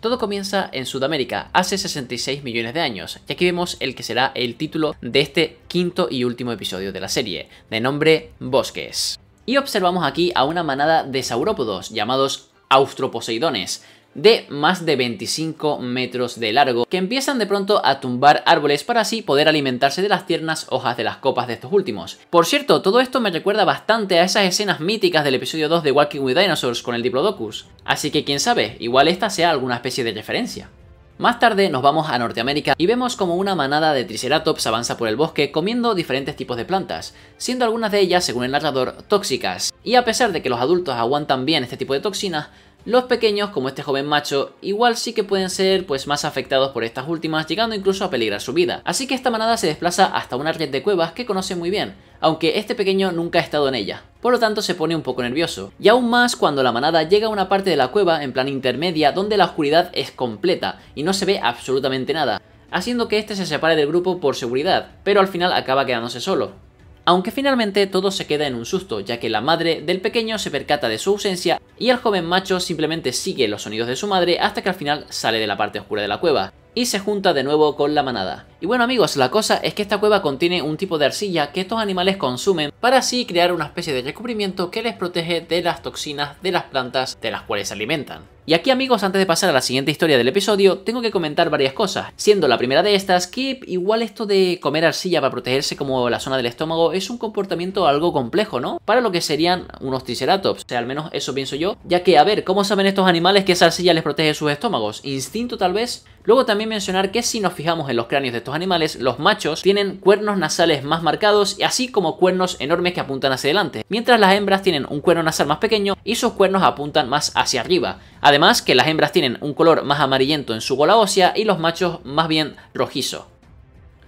A: Todo comienza en Sudamérica hace 66 millones de años, y aquí vemos el que será el título de este quinto y último episodio de la serie, de nombre Bosques. Y observamos aquí a una manada de saurópodos llamados Austroposeidones, de más de 25 metros de largo, que empiezan de pronto a tumbar árboles para así poder alimentarse de las tiernas hojas de las copas de estos últimos. Por cierto, todo esto me recuerda bastante a esas escenas míticas del episodio 2 de Walking with Dinosaurs con el Diplodocus, así que quién sabe, igual esta sea alguna especie de referencia. Más tarde nos vamos a Norteamérica y vemos como una manada de Triceratops avanza por el bosque comiendo diferentes tipos de plantas, siendo algunas de ellas, según el narrador, tóxicas. Y a pesar de que los adultos aguantan bien este tipo de toxinas, los pequeños, como este joven macho, igual sí que pueden ser pues más afectados por estas últimas, llegando incluso a peligrar su vida. Así que esta manada se desplaza hasta una red de cuevas que conoce muy bien, aunque este pequeño nunca ha estado en ella. Por lo tanto se pone un poco nervioso. Y aún más cuando la manada llega a una parte de la cueva en plan intermedia donde la oscuridad es completa y no se ve absolutamente nada, haciendo que este se separe del grupo por seguridad, pero al final acaba quedándose solo aunque finalmente todo se queda en un susto, ya que la madre del pequeño se percata de su ausencia y el joven macho simplemente sigue los sonidos de su madre hasta que al final sale de la parte oscura de la cueva y se junta de nuevo con la manada. Y bueno amigos, la cosa es que esta cueva contiene un tipo de arcilla que estos animales consumen para así crear una especie de recubrimiento que les protege de las toxinas de las plantas de las cuales se alimentan. Y aquí amigos, antes de pasar a la siguiente historia del episodio, tengo que comentar varias cosas, siendo la primera de estas que igual esto de comer arcilla para protegerse como la zona del estómago es un comportamiento algo complejo, ¿no? Para lo que serían unos triceratops, o sea, al menos eso pienso yo, ya que a ver, ¿cómo saben estos animales que esa arcilla les protege sus estómagos? ¿Instinto tal vez? Luego también mencionar que si nos fijamos en los cráneos de estos animales, los machos tienen cuernos nasales más marcados y así como cuernos enormes que apuntan hacia adelante, mientras las hembras tienen un cuerno nasal más pequeño y sus cuernos apuntan más hacia arriba. Además que las hembras tienen un color más amarillento en su gola ósea y los machos más bien rojizo.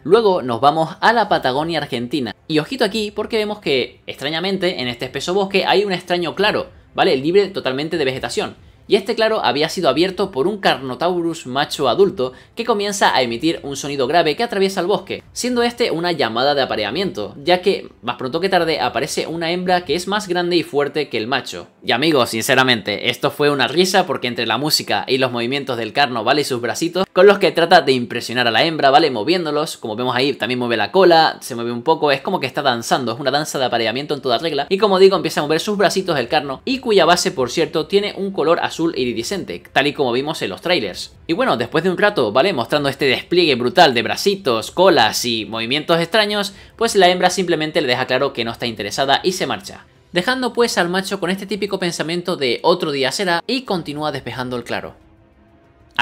A: Luego nos vamos a la Patagonia Argentina. Y ojito aquí porque vemos que, extrañamente, en este espeso bosque hay un extraño claro, ¿vale? Libre totalmente de vegetación y este claro había sido abierto por un Carnotaurus macho adulto que comienza a emitir un sonido grave que atraviesa el bosque, siendo este una llamada de apareamiento, ya que más pronto que tarde aparece una hembra que es más grande y fuerte que el macho. Y amigos, sinceramente, esto fue una risa porque entre la música y los movimientos del carno, ¿vale? sus bracitos, con los que trata de impresionar a la hembra, ¿vale? Moviéndolos, como vemos ahí, también mueve la cola, se mueve un poco, es como que está danzando, es una danza de apareamiento en toda regla, y como digo, empieza a mover sus bracitos el carno, y cuya base, por cierto, tiene un color azul iridiscente, tal y como vimos en los trailers. Y bueno, después de un rato, ¿vale? Mostrando este despliegue brutal de bracitos, colas y movimientos extraños, pues la hembra simplemente le deja claro que no está interesada y se marcha. Dejando pues al macho con este típico pensamiento de otro día será y continúa despejando el claro.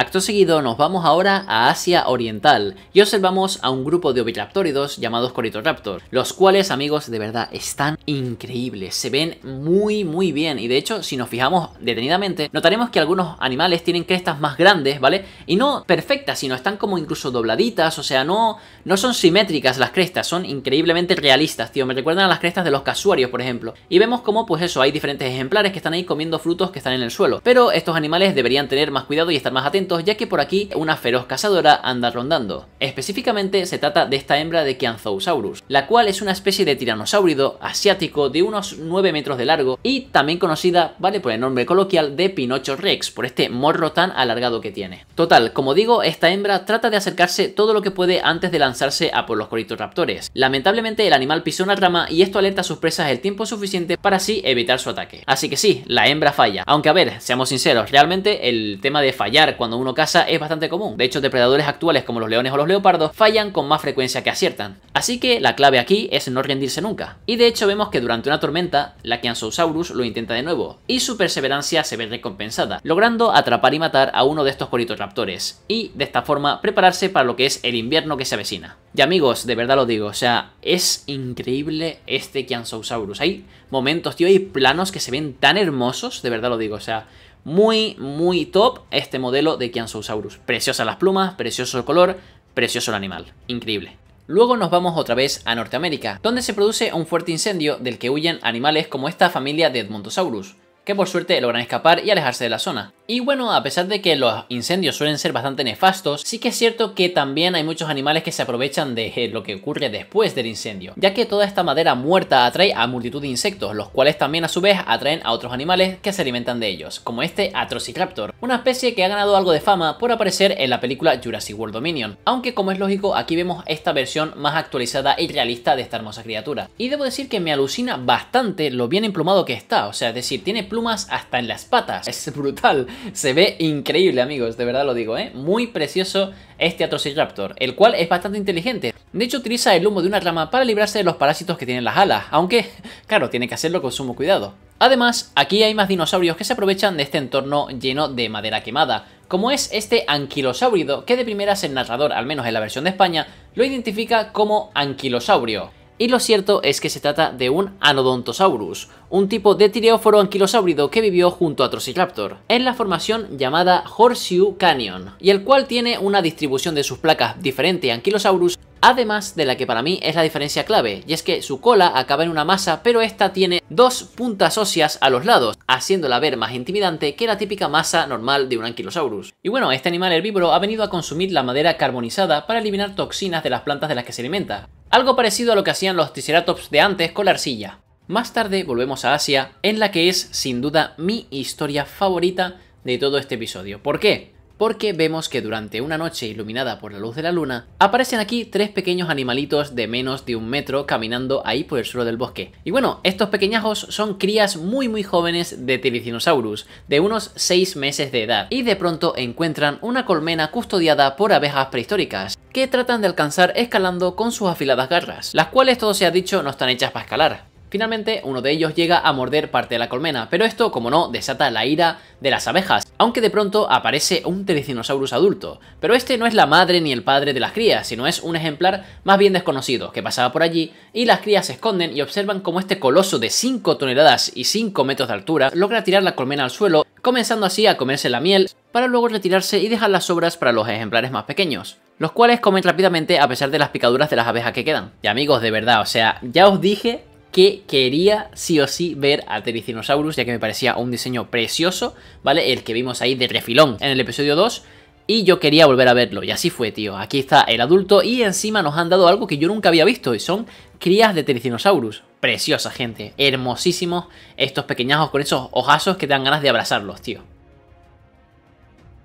A: Acto seguido nos vamos ahora a Asia Oriental y observamos a un grupo de oviraptóridos llamados Coritoraptor, los cuales amigos de verdad están increíbles, se ven muy muy bien y de hecho si nos fijamos detenidamente notaremos que algunos animales tienen crestas más grandes, ¿vale? Y no perfectas, sino están como incluso dobladitas, o sea, no, no son simétricas las crestas, son increíblemente realistas, tío, me recuerdan a las crestas de los casuarios, por ejemplo. Y vemos como pues eso, hay diferentes ejemplares que están ahí comiendo frutos que están en el suelo, pero estos animales deberían tener más cuidado y estar más atentos ya que por aquí una feroz cazadora anda rondando. Específicamente se trata de esta hembra de Chianthosaurus, la cual es una especie de tiranosaurido asiático de unos 9 metros de largo y también conocida, vale, por el nombre coloquial de Pinocho Rex, por este morro tan alargado que tiene. Total, como digo, esta hembra trata de acercarse todo lo que puede antes de lanzarse a por los raptores. Lamentablemente el animal pisó una rama y esto alerta a sus presas el tiempo suficiente para así evitar su ataque. Así que sí, la hembra falla. Aunque a ver, seamos sinceros, realmente el tema de fallar cuando uno caza es bastante común. De hecho, depredadores actuales como los leones o los leopardos fallan con más frecuencia que aciertan. Así que la clave aquí es no rendirse nunca. Y de hecho vemos que durante una tormenta, la Kiansosaurus lo intenta de nuevo, y su perseverancia se ve recompensada, logrando atrapar y matar a uno de estos raptores y de esta forma prepararse para lo que es el invierno que se avecina. Y amigos, de verdad lo digo, o sea, es increíble este Kiansosaurus. Hay momentos, tío, hay planos que se ven tan hermosos, de verdad lo digo, o sea, muy, muy top este modelo de Kiansosaurus. Preciosas las plumas, precioso el color, precioso el animal. Increíble. Luego nos vamos otra vez a Norteamérica, donde se produce un fuerte incendio del que huyen animales como esta familia de Edmontosaurus que por suerte logran escapar y alejarse de la zona. Y bueno, a pesar de que los incendios suelen ser bastante nefastos, sí que es cierto que también hay muchos animales que se aprovechan de eh, lo que ocurre después del incendio, ya que toda esta madera muerta atrae a multitud de insectos, los cuales también a su vez atraen a otros animales que se alimentan de ellos, como este Atrociraptor, una especie que ha ganado algo de fama por aparecer en la película Jurassic World Dominion, aunque como es lógico aquí vemos esta versión más actualizada y realista de esta hermosa criatura. Y debo decir que me alucina bastante lo bien emplumado que está, o sea, es decir, tiene hasta en las patas. Es brutal, se ve increíble amigos, de verdad lo digo, ¿eh? Muy precioso este Atrociraptor, el cual es bastante inteligente. De hecho utiliza el humo de una rama para librarse de los parásitos que tienen las alas, aunque, claro, tiene que hacerlo con sumo cuidado. Además, aquí hay más dinosaurios que se aprovechan de este entorno lleno de madera quemada, como es este anquilosáurido que de primeras el narrador, al menos en la versión de España, lo identifica como anquilosaurio y lo cierto es que se trata de un Anodontosaurus, un tipo de tireóforo anquilosaurido que vivió junto a Trociclaptor, en la formación llamada Horseshoe Canyon, y el cual tiene una distribución de sus placas diferente a Anquilosaurus, además de la que para mí es la diferencia clave, y es que su cola acaba en una masa, pero esta tiene dos puntas óseas a los lados, haciéndola ver más intimidante que la típica masa normal de un Anquilosaurus. Y bueno, este animal herbívoro ha venido a consumir la madera carbonizada para eliminar toxinas de las plantas de las que se alimenta, algo parecido a lo que hacían los Triceratops de antes con la arcilla. Más tarde volvemos a Asia, en la que es sin duda mi historia favorita de todo este episodio. ¿Por qué? porque vemos que durante una noche iluminada por la luz de la luna, aparecen aquí tres pequeños animalitos de menos de un metro caminando ahí por el suelo del bosque. Y bueno, estos pequeñajos son crías muy muy jóvenes de Telicinosaurus, de unos 6 meses de edad, y de pronto encuentran una colmena custodiada por abejas prehistóricas, que tratan de alcanzar escalando con sus afiladas garras, las cuales todo se ha dicho no están hechas para escalar. Finalmente, uno de ellos llega a morder parte de la colmena, pero esto, como no, desata la ira de las abejas, aunque de pronto aparece un Telecinosaurus adulto. Pero este no es la madre ni el padre de las crías, sino es un ejemplar más bien desconocido que pasaba por allí, y las crías se esconden y observan cómo este coloso de 5 toneladas y 5 metros de altura logra tirar la colmena al suelo, comenzando así a comerse la miel, para luego retirarse y dejar las sobras para los ejemplares más pequeños los cuales comen rápidamente a pesar de las picaduras de las abejas que quedan. Y amigos, de verdad, o sea, ya os dije que quería sí o sí ver a Tericinosaurus, ya que me parecía un diseño precioso, ¿vale? El que vimos ahí de refilón en el episodio 2. Y yo quería volver a verlo, y así fue, tío. Aquí está el adulto y encima nos han dado algo que yo nunca había visto, y son crías de Tericinosaurus. Preciosa, gente. Hermosísimos estos pequeñajos con esos ojazos que dan ganas de abrazarlos, tío.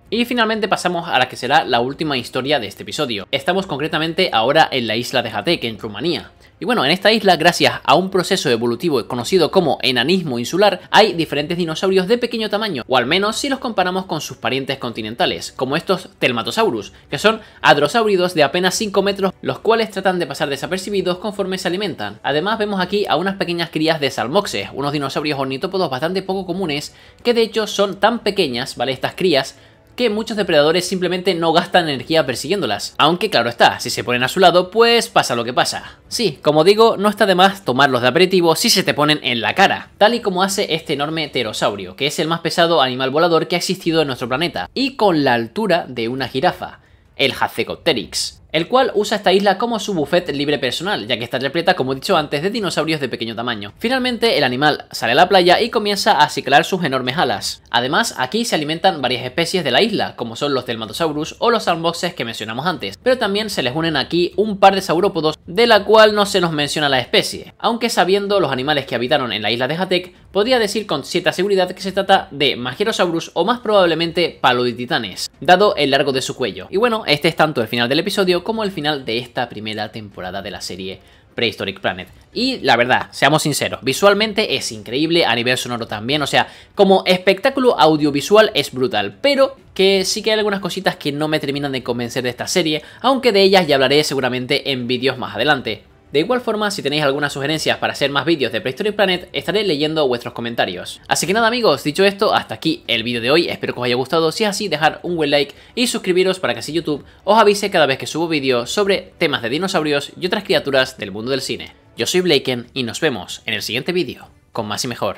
A: Y finalmente pasamos a la que será la última historia de este episodio. Estamos concretamente ahora en la isla de Jate, en Rumanía. Y bueno, en esta isla, gracias a un proceso evolutivo conocido como enanismo insular, hay diferentes dinosaurios de pequeño tamaño, o al menos si los comparamos con sus parientes continentales, como estos Telmatosaurus, que son hadrosáuridos de apenas 5 metros, los cuales tratan de pasar desapercibidos conforme se alimentan. Además vemos aquí a unas pequeñas crías de salmoxes, unos dinosaurios ornitópodos bastante poco comunes, que de hecho son tan pequeñas, ¿vale? Estas crías, que muchos depredadores simplemente no gastan energía persiguiéndolas. Aunque claro está, si se ponen a su lado, pues pasa lo que pasa. Sí, como digo, no está de más tomarlos de aperitivo si se te ponen en la cara, tal y como hace este enorme pterosaurio, que es el más pesado animal volador que ha existido en nuestro planeta, y con la altura de una jirafa, el Hacecopteryx el cual usa esta isla como su buffet libre personal, ya que está repleta, como he dicho antes, de dinosaurios de pequeño tamaño. Finalmente, el animal sale a la playa y comienza a ciclar sus enormes alas. Además, aquí se alimentan varias especies de la isla, como son los Delmatosaurus o los Sandboxes que mencionamos antes, pero también se les unen aquí un par de saurópodos, de la cual no se nos menciona la especie, aunque sabiendo los animales que habitaron en la isla de Hatek, podría decir con cierta seguridad que se trata de Magierosaurus o más probablemente Paludititanes, dado el largo de su cuello. Y bueno, este es tanto el final del episodio como el final de esta primera temporada de la serie Prehistoric Planet. Y la verdad, seamos sinceros, visualmente es increíble, a nivel sonoro también, o sea, como espectáculo audiovisual es brutal, pero que sí que hay algunas cositas que no me terminan de convencer de esta serie, aunque de ellas ya hablaré seguramente en vídeos más adelante. De igual forma, si tenéis algunas sugerencias para hacer más vídeos de Prehistoric Planet, estaré leyendo vuestros comentarios. Así que nada amigos, dicho esto, hasta aquí el vídeo de hoy, espero que os haya gustado, si es así, dejar un buen like y suscribiros para que así YouTube os avise cada vez que subo vídeos sobre temas de dinosaurios y otras criaturas del mundo del cine. Yo soy Blaken y nos vemos en el siguiente vídeo, con más y mejor.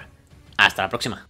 A: Hasta la próxima.